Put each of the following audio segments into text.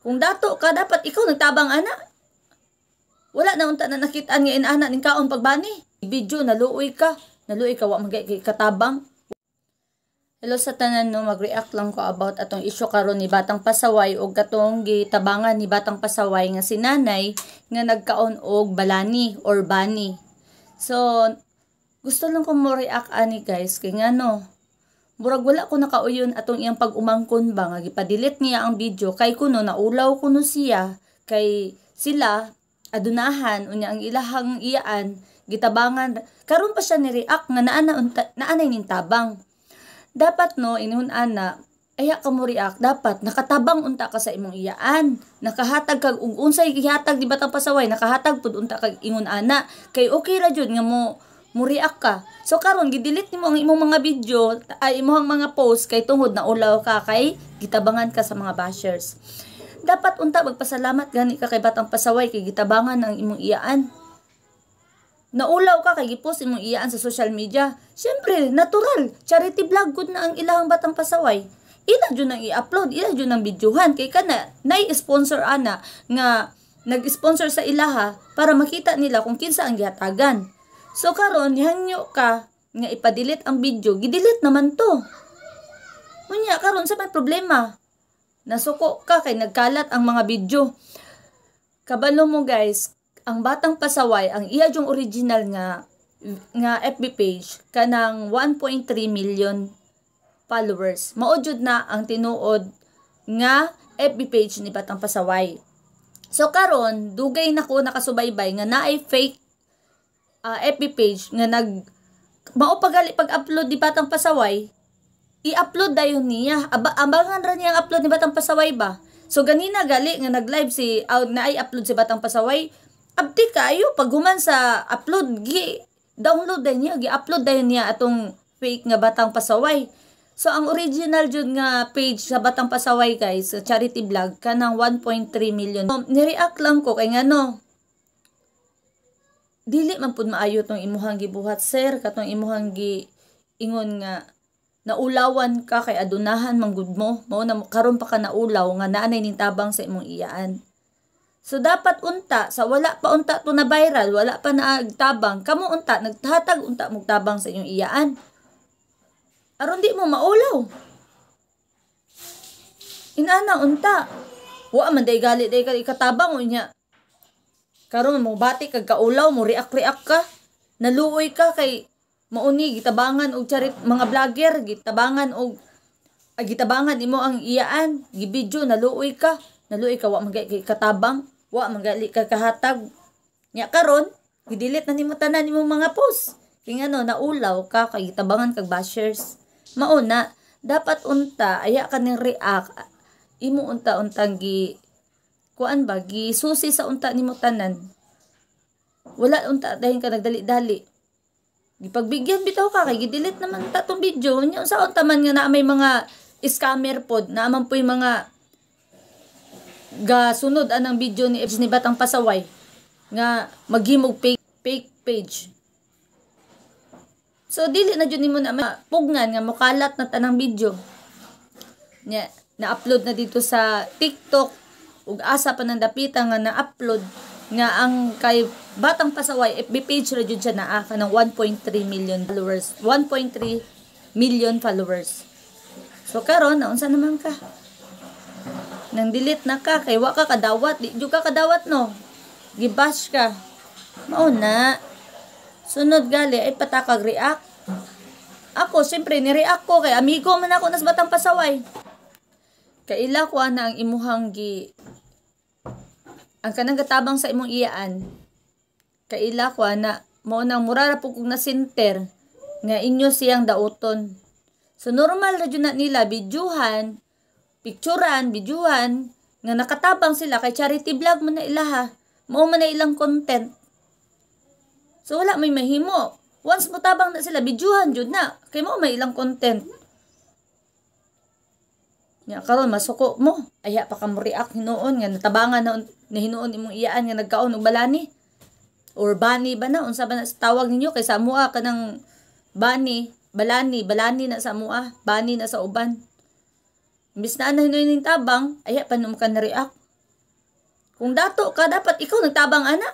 Kung dato ka, dapat ikaw nagtabang ana. Wala na unta na nakitaan nga inana ning kaon pagbani. Video, naluoy ka. Naluoy ka, wa magay katabang. Hello sa tanan no, mag-react lang ko about atong isyo karon ni Batang Pasaway o katong gitabangan ni Batang Pasaway nga si nanay nga nagkaon og balani or bani. So, gusto lang ko mo react ani guys kay ngano Murag wala ko nakauyon atong iyang pag-umangkon ba nga gipadelete niya ang video kay kuno naulaw kuno siya kay sila adunahan unya ang ilahang iyaan gitabangan karon pa siya ni react nga naa naanay nin tabang. Dapat no inihun ana aya ka mo react dapat nakatabang unta ka sa imong iyaan nakahatag kag ug unsay gihatag di batang pasaway nakahatag pud unta kag ingon ana kay okay ra jud nga mo muriak ka. So karon gidelete nimo ang imong mga video ay imong mga post kay tungod na ulaw ka kay gitabangan ka sa mga bashers. Dapat unta magpasalamat gani ka kay batang pasaway kay gitabangan ang imong iyaan. Naulaw ka kay gipost imong iyaan sa social media. Syempre, natural. Charity vlog gud na ang ilahang batang pasaway. Ila jud nang i-upload, ila jud nang videohan kay kana nay-sponsor ana nga nag-sponsor sa ilaha para makita nila kung kinsa ang gihatagan. So karon hangyo ka nga ipadelete ang video, gidelete naman to. Unya karon sa may problema. Nasuko ka kay nagkalat ang mga video. Kabalo mo guys, ang batang pasaway ang iya yung original nga nga FB page kanang 1.3 million followers. Maudyod na ang tinuod nga FB page ni Batang Pasaway. So karon dugay na ko nakasubaybay nga naay fake uh, ah, FB page nga nag mao pag-upload ni Batang Pasaway, i-upload dayon niya. Aba, abangan ra niya ang upload ni Batang Pasaway ba? So ganina gali nga nag-live si out na ay upload si Batang Pasaway. Abdi ka pag human sa upload gi download din niya, gi-upload dayon niya atong fake nga Batang Pasaway. So, ang original jud nga page sa Batang Pasaway guys, sa charity vlog, kanang 1.3 million. So, ni-react lang ko kay ngano, dili man pud maayo tong imuhang gibuhat sir katong imuhang gi ingon nga naulawan ka kay adunahan mang manggud mo mao na karon pa ka naulaw nga naanay ning tabang sa imong iyaan so dapat unta sa wala pa unta to na viral wala pa na tabang kamo unta nagtatag unta mo tabang sa inyong iyaan aron di mo maulaw inana unta wa man day galit day katabang unya Karon mo bati kag kaulaw mo react-react ka. Naluoy ka kay mauni gitabangan og charit mga vlogger gitabangan og ay, gitabangan imo ang iyaan gi video naluoy ka naluoy ka wa magay katabang wa magali ka kahatag nya karon gidilit na nimo tanan nimo mga post kay ano naulaw ka kay gitabangan kag bashers mauna dapat unta aya ka ning react imo unta untang gi kuan ba gisusi sa unta nimo tanan wala unta dayon ka nagdali-dali gipagbigyan bitaw ka kay gidelete naman ta tong video nya sa unta man nga na may mga scammer pod na man puy mga ga sunod anang video ni Ebs ni Batang Pasaway nga maghimog fake, fake page So dili na jud nimo na pugnan nga mokalat na tanang video. Nya na-upload na dito sa TikTok, ug asa pa nang dapitan nga na-upload nga ang kay Batang Pasaway FB page ra jud siya naa kanang 1.3 million followers. 1.3 million followers. So karon naunsa naman ka? Nang delete na ka kay wa ka kadawat, di ka kadawat no. Gibash ka. Mao na. Sunod gali ay patakag react. Ako siyempre, ni react ko kay amigo man ako nas Batang Pasaway. Kaila ko na ang imuhang gi ang kanang gatabang sa imong iyaan kaila ko na mo nang murara po kog na center nga inyo siyang dauton so normal ra na nila bidyuhan picturean bidyuhan nga nakatabang sila kay charity vlog mo na ilaha mo man na ilang content so wala may mahimo once mo tabang na sila bidyuhan jud na kay mo may ilang content nga karon masuko mo. Aya pa ka mo react hinuon nga natabangan na, na hinoon imong iyaan nga nagkaon og balani. Or bani ba na unsa ba na tawag ninyo kay sa mua kanang bani, balani, balani na sa mua, bani na sa uban. Imbis na na hinoon ning tabang, aya pa nung ka na react. Kung dato ka dapat ikaw nagtabang ana.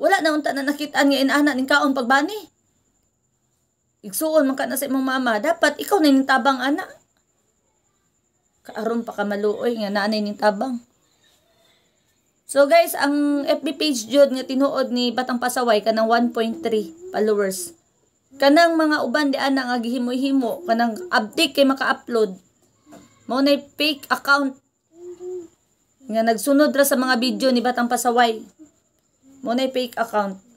Wala na unta na nakitaan nga inana ning kaon pagbani. Igsuon man ka na sa imong mama, dapat ikaw na ning tabang ana. Kaaron pa kamaluoy nga nanay ning tabang. So guys, ang FB page jud nga tinuod ni Batang Pasaway kanang 1.3 followers. Kanang mga uban di ana nga gihimoy-himo kanang update kay maka-upload. Mao nay fake account nga nagsunod ra sa mga video ni Batang Pasaway. Mao nay fake account.